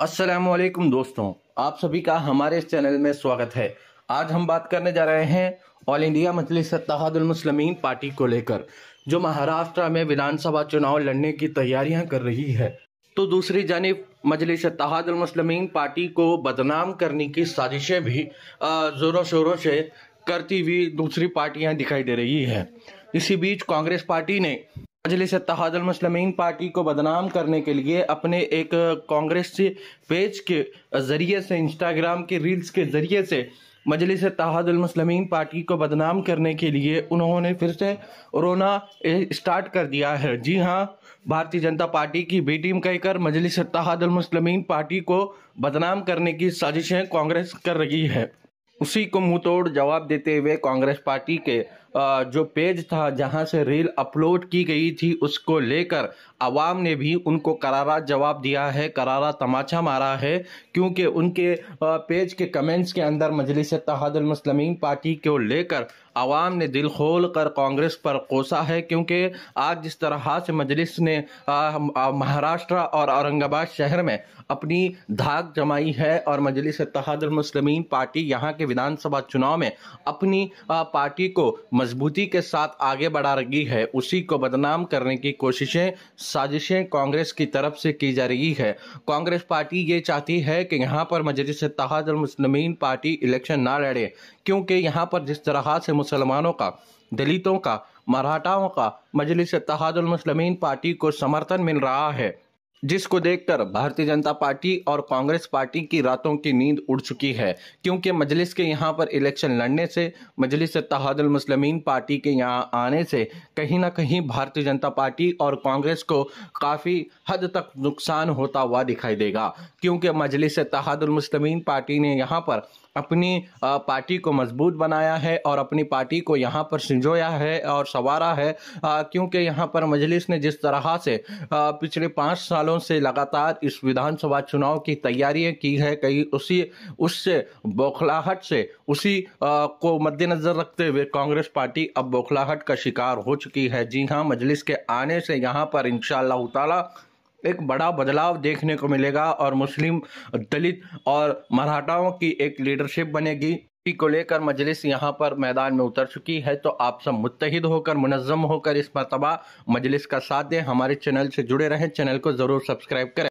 असलम दोस्तों आप सभी का हमारे इस चैनल में स्वागत है आज हम बात करने जा रहे हैं all India Majlis Muslimeen party को लेकर जो महाराष्ट्र में विधानसभा चुनाव लड़ने की तैयारियां कर रही है तो दूसरी जानब मजलिस मुस्लिमीन पार्टी को बदनाम करने की साजिशें भी ज़ोरों शोरों से करती हुई दूसरी पार्टियाँ दिखाई दे रही है इसी बीच कांग्रेस पार्टी ने मजलिस तहादलमसलमिन पार्टी को बदनाम करने के लिए अपने एक कांग्रेस पेज के ज़रिए से इंस्टाग्राम के रील्स के ज़रिए से मजलिस तहादलमसलमिन पार्टी को बदनाम करने के लिए उन्होंने फिर से रोना स्टार्ट कर दिया है जी हाँ भारतीय जनता पार्टी की बी टीम कहकर मजलिस तहादलमसलमिन पार्टी को बदनाम करने की साजिशें कांग्रेस कर रही है उसी को मुंह जवाब देते हुए कांग्रेस पार्टी के जो पेज था जहां से रील अपलोड की गई थी उसको लेकर आवाम ने भी उनको करारा जवाब दिया है करारा तमाचा मारा है क्योंकि उनके पेज के कमेंट्स के अंदर मजलिस तहदलमसलमिन पार्टी को लेकर आवाम ने दिल खोल कर कांग्रेस पर कोसा है क्योंकि आज जिस तरह से मजलिस ने महाराष्ट्र और औरंगाबाद शहर में अपनी धाक जमाई है और मजलिस तहदमसलमिन पार्टी यहाँ के विधानसभा चुनाव में अपनी पार्टी को मज मजबूती के साथ आगे बढ़ा रही है उसी को बदनाम करने की कोशिशें साजिशें कांग्रेस की तरफ से की जा रही है कांग्रेस पार्टी ये चाहती है कि यहाँ पर मजलिस तहादल मुस्लिमीन पार्टी इलेक्शन ना लड़े क्योंकि यहाँ पर जिस तरह से मुसलमानों का दलितों का मराठाओं का मजलिस तहादल मुस्लिमीन पार्टी को समर्थन मिल रहा है जिसको देखकर भारतीय जनता पार्टी और कांग्रेस पार्टी की रातों की नींद उड़ चुकी है क्योंकि मजलिस के यहाँ पर इलेक्शन लड़ने से मजलिस तहादल मुस्लिमीन पार्टी के यहाँ आने से कहीं ना कहीं भारतीय जनता पार्टी और कांग्रेस को काफ़ी हद तक नुकसान होता हुआ दिखाई देगा क्योंकि मजलिस तहादल मुस्लिमीन पार्टी ने यहाँ पर अपनी पार्टी को मजबूत बनाया है और अपनी पार्टी को यहाँ पर सिंजोया है और संवारा है क्योंकि यहाँ पर मजलिस ने जिस तरह से पिछले पाँच साल सालों से लगातार इस विधानसभा चुनाव की तैयारियां की है कहीं उसी उससे बौखलाहट से उसी आ, को मद्देनजर रखते हुए कांग्रेस पार्टी अब बौखलाहट का शिकार हो चुकी है जी हाँ मजलिस के आने से यहाँ पर इन ताला एक बड़ा बदलाव देखने को मिलेगा और मुस्लिम दलित और मराठाओं की एक लीडरशिप बनेगी को लेकर मजलिस यहाँ पर मैदान में उतर चुकी है तो आप सब मुतहद होकर मुनजम होकर इस मरतबा मजलिस का साथ दें हमारे चैनल से जुड़े रहें चैनल को ज़रूर सब्सक्राइब करें